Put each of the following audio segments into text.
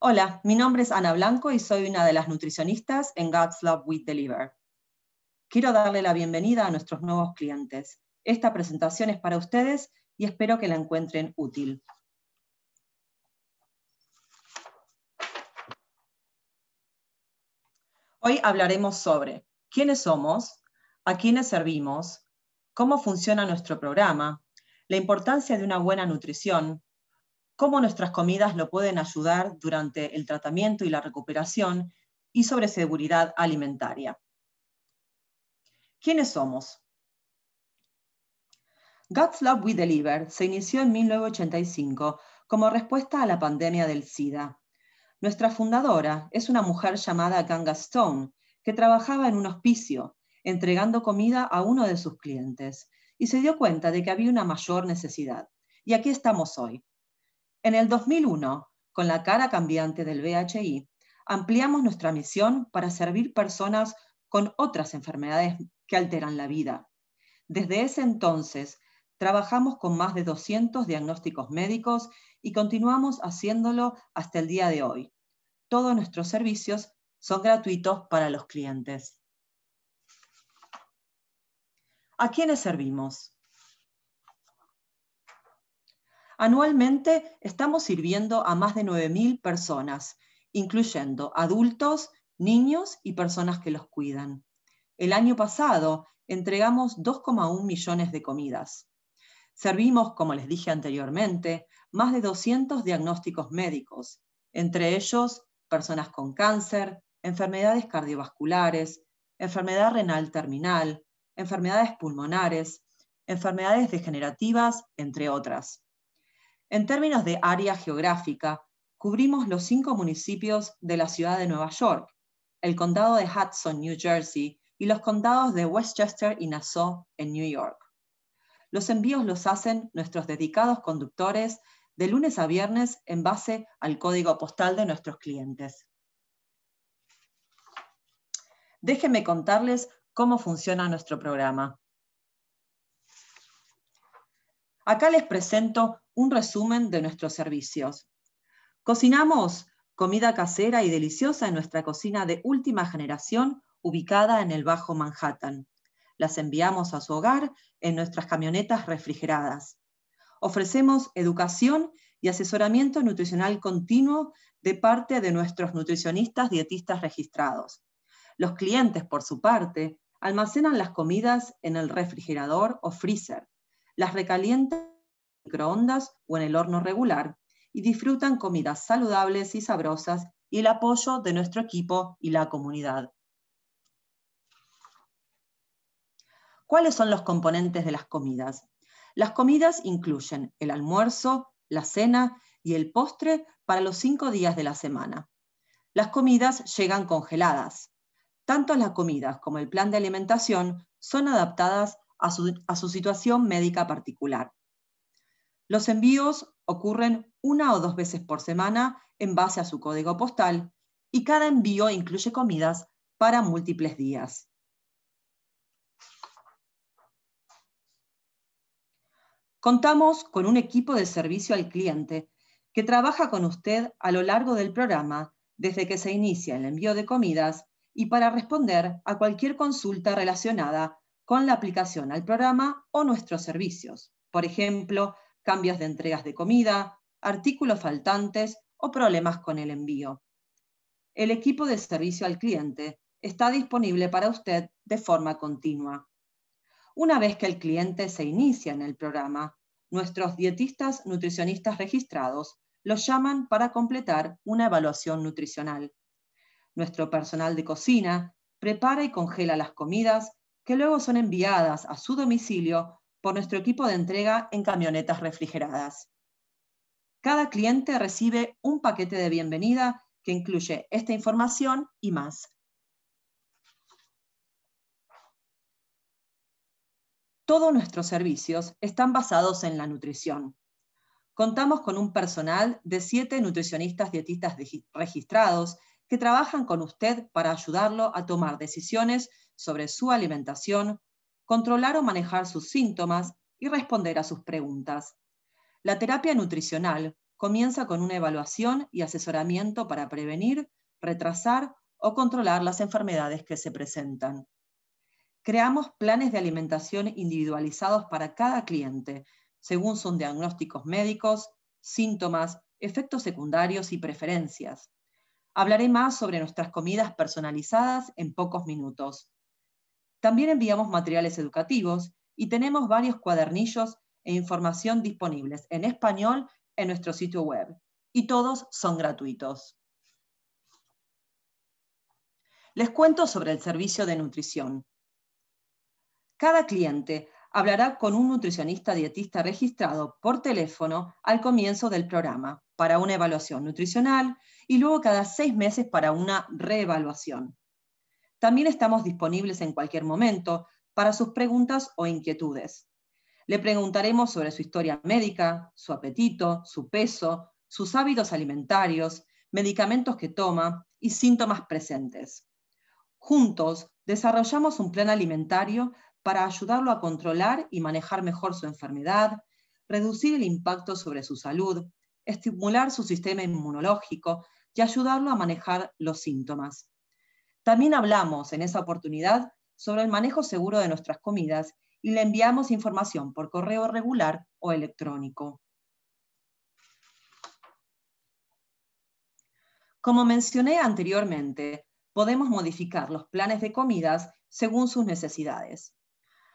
Hola, mi nombre es Ana Blanco y soy una de las nutricionistas en God's Love We Deliver. Quiero darle la bienvenida a nuestros nuevos clientes. Esta presentación es para ustedes y espero que la encuentren útil. Hoy hablaremos sobre quiénes somos, a quiénes servimos, cómo funciona nuestro programa, la importancia de una buena nutrición, cómo nuestras comidas lo pueden ayudar durante el tratamiento y la recuperación y sobre seguridad alimentaria. ¿Quiénes somos? God's Love We Deliver se inició en 1985 como respuesta a la pandemia del SIDA. Nuestra fundadora es una mujer llamada Ganga Stone, que trabajaba en un hospicio, entregando comida a uno de sus clientes, y se dio cuenta de que había una mayor necesidad. Y aquí estamos hoy, en el 2001, con la cara cambiante del BHI, ampliamos nuestra misión para servir personas con otras enfermedades que alteran la vida. Desde ese entonces, trabajamos con más de 200 diagnósticos médicos y continuamos haciéndolo hasta el día de hoy. Todos nuestros servicios son gratuitos para los clientes. ¿A quiénes servimos? Anualmente estamos sirviendo a más de 9.000 personas, incluyendo adultos, niños y personas que los cuidan. El año pasado entregamos 2,1 millones de comidas. Servimos, como les dije anteriormente, más de 200 diagnósticos médicos, entre ellos personas con cáncer, enfermedades cardiovasculares, enfermedad renal terminal, enfermedades pulmonares, enfermedades degenerativas, entre otras. En términos de área geográfica, cubrimos los cinco municipios de la ciudad de Nueva York, el condado de Hudson, New Jersey, y los condados de Westchester y Nassau, en New York. Los envíos los hacen nuestros dedicados conductores de lunes a viernes en base al código postal de nuestros clientes. Déjenme contarles cómo funciona nuestro programa. Acá les presento un resumen de nuestros servicios. Cocinamos comida casera y deliciosa en nuestra cocina de última generación ubicada en el Bajo Manhattan. Las enviamos a su hogar en nuestras camionetas refrigeradas. Ofrecemos educación y asesoramiento nutricional continuo de parte de nuestros nutricionistas dietistas registrados. Los clientes, por su parte, almacenan las comidas en el refrigerador o freezer las recalientan en microondas o en el horno regular y disfrutan comidas saludables y sabrosas y el apoyo de nuestro equipo y la comunidad. ¿Cuáles son los componentes de las comidas? Las comidas incluyen el almuerzo, la cena y el postre para los cinco días de la semana. Las comidas llegan congeladas. Tanto las comidas como el plan de alimentación son adaptadas a su, situación médica particular. Los envíos ocurren una o dos veces por semana en base a su código postal y cada envío incluye comidas para múltiples días. Contamos con un equipo de servicio al cliente que trabaja con usted a lo largo del programa desde que se inicia el envío de comidas y para responder a cualquier consulta relacionada con la aplicación al programa o nuestros servicios, por ejemplo, cambios de entregas de comida, artículos faltantes o problemas con el envío. El equipo de servicio al cliente está disponible para usted de forma continua. Una vez que el cliente se inicia en el programa, nuestros dietistas nutricionistas registrados los llaman para completar una evaluación nutricional. Nuestro personal de cocina prepara y congela las comidas que luego son enviadas a su domicilio por nuestro equipo de entrega en camionetas refrigeradas. Cada cliente recibe un paquete de bienvenida que incluye esta información y más. Todos nuestros servicios están basados en la nutrición. Contamos con un personal de siete nutricionistas dietistas registrados que trabajan con usted para ayudarlo a tomar decisiones sobre su alimentación, controlar o manejar sus síntomas y responder a sus preguntas. La terapia nutricional comienza con una evaluación y asesoramiento para prevenir, retrasar o controlar las enfermedades que se presentan. Creamos planes de alimentación individualizados para cada cliente, según sus diagnósticos médicos, síntomas, efectos secundarios y preferencias. Hablaré más sobre nuestras comidas personalizadas en pocos minutos. También enviamos materiales educativos y tenemos varios cuadernillos e información disponibles en español en nuestro sitio web. Y todos son gratuitos. Les cuento sobre el servicio de nutrición. Cada cliente hablará con un nutricionista dietista registrado por teléfono al comienzo del programa para una evaluación nutricional y luego cada seis meses para una reevaluación. También estamos disponibles en cualquier momento para sus preguntas o inquietudes. Le preguntaremos sobre su historia médica, su apetito, su peso, sus hábitos alimentarios, medicamentos que toma y síntomas presentes. Juntos desarrollamos un plan alimentario para ayudarlo a controlar y manejar mejor su enfermedad, reducir el impacto sobre su salud, estimular su sistema inmunológico y ayudarlo a manejar los síntomas. También hablamos en esa oportunidad sobre el manejo seguro de nuestras comidas y le enviamos información por correo regular o electrónico. Como mencioné anteriormente, podemos modificar los planes de comidas según sus necesidades.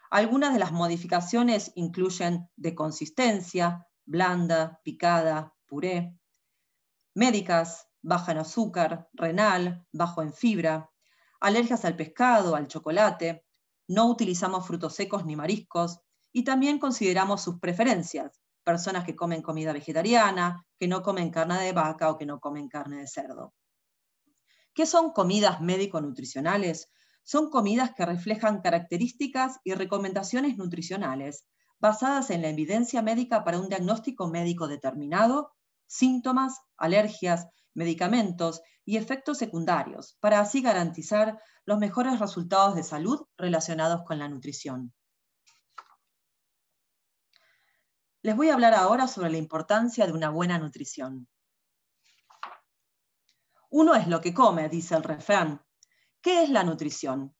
Algunas de las modificaciones incluyen de consistencia, blanda, picada, puré, médicas, baja en azúcar, renal, bajo en fibra, alergias al pescado, al chocolate, no utilizamos frutos secos ni mariscos y también consideramos sus preferencias, personas que comen comida vegetariana, que no comen carne de vaca o que no comen carne de cerdo. ¿Qué son comidas médico-nutricionales? Son comidas que reflejan características y recomendaciones nutricionales basadas en la evidencia médica para un diagnóstico médico determinado, síntomas, alergias, medicamentos y efectos secundarios, para así garantizar los mejores resultados de salud relacionados con la nutrición. Les voy a hablar ahora sobre la importancia de una buena nutrición. Uno es lo que come, dice el refrán. ¿Qué es la nutrición?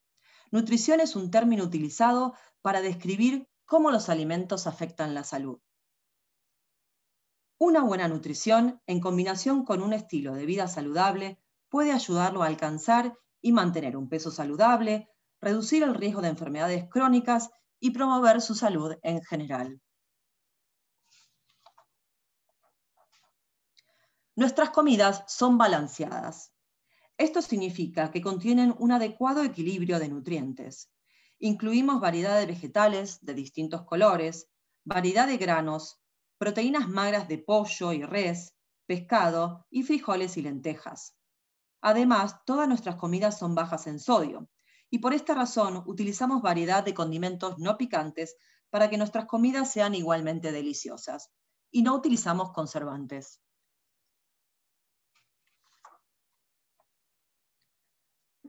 Nutrición es un término utilizado para describir cómo los alimentos afectan la salud. Una buena nutrición, en combinación con un estilo de vida saludable, puede ayudarlo a alcanzar y mantener un peso saludable, reducir el riesgo de enfermedades crónicas y promover su salud en general. Nuestras comidas son balanceadas. Esto significa que contienen un adecuado equilibrio de nutrientes. Incluimos variedad de vegetales de distintos colores, variedad de granos, proteínas magras de pollo y res, pescado y frijoles y lentejas. Además, todas nuestras comidas son bajas en sodio, y por esta razón utilizamos variedad de condimentos no picantes para que nuestras comidas sean igualmente deliciosas, y no utilizamos conservantes.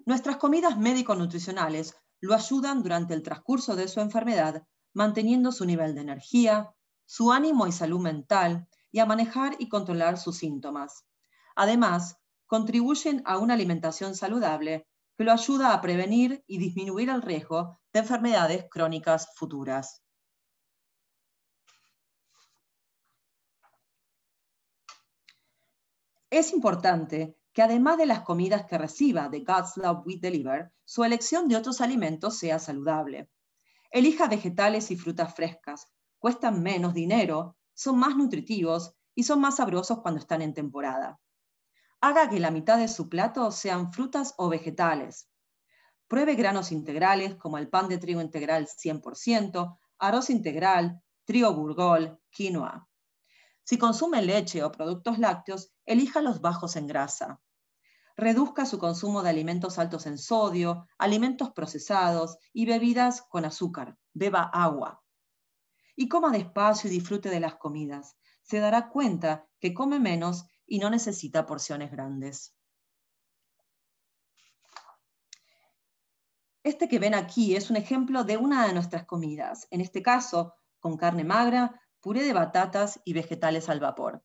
Nuestras comidas médico-nutricionales lo ayudan durante el transcurso de su enfermedad, manteniendo su nivel de energía, su ánimo y salud mental y a manejar y controlar sus síntomas. Además, contribuyen a una alimentación saludable que lo ayuda a prevenir y disminuir el riesgo de enfermedades crónicas futuras. Es importante que además de las comidas que reciba de God's Love We Deliver, su elección de otros alimentos sea saludable. Elija vegetales y frutas frescas, cuestan menos dinero, son más nutritivos y son más sabrosos cuando están en temporada. Haga que la mitad de su plato sean frutas o vegetales. Pruebe granos integrales como el pan de trigo integral 100%, arroz integral, trigo burgol, quinoa. Si consume leche o productos lácteos, elija los bajos en grasa. Reduzca su consumo de alimentos altos en sodio, alimentos procesados y bebidas con azúcar. Beba agua y coma despacio y disfrute de las comidas. Se dará cuenta que come menos y no necesita porciones grandes. Este que ven aquí es un ejemplo de una de nuestras comidas, en este caso con carne magra, puré de batatas y vegetales al vapor.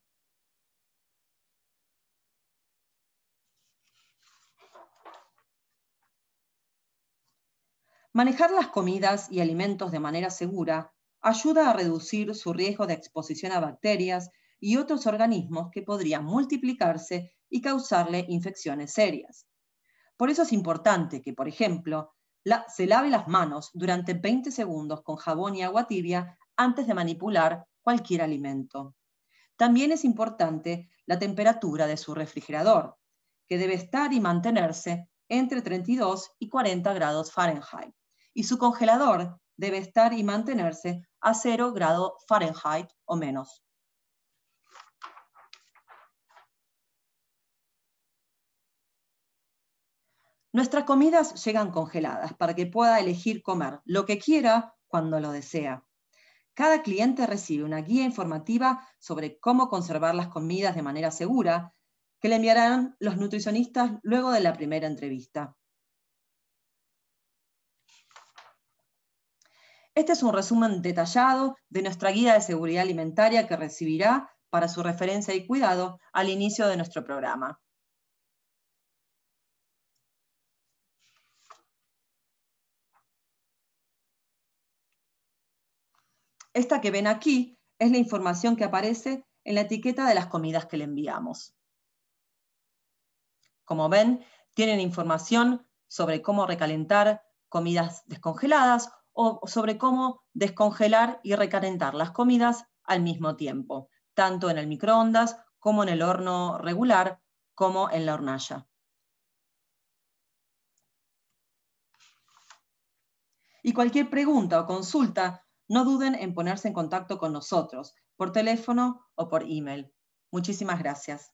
Manejar las comidas y alimentos de manera segura ayuda a reducir su riesgo de exposición a bacterias y otros organismos que podrían multiplicarse y causarle infecciones serias. Por eso es importante que, por ejemplo, se lave las manos durante 20 segundos con jabón y agua tibia antes de manipular cualquier alimento. También es importante la temperatura de su refrigerador, que debe estar y mantenerse entre 32 y 40 grados Fahrenheit, y su congelador debe estar y mantenerse a 0 grado Fahrenheit o menos. Nuestras comidas llegan congeladas para que pueda elegir comer lo que quiera cuando lo desea. Cada cliente recibe una guía informativa sobre cómo conservar las comidas de manera segura que le enviarán los nutricionistas luego de la primera entrevista. Este es un resumen detallado de nuestra guía de seguridad alimentaria que recibirá para su referencia y cuidado al inicio de nuestro programa. Esta que ven aquí es la información que aparece en la etiqueta de las comidas que le enviamos. Como ven, tienen información sobre cómo recalentar comidas descongeladas o sobre cómo descongelar y recalentar las comidas al mismo tiempo, tanto en el microondas como en el horno regular, como en la hornalla. Y cualquier pregunta o consulta, no duden en ponerse en contacto con nosotros por teléfono o por email. Muchísimas gracias.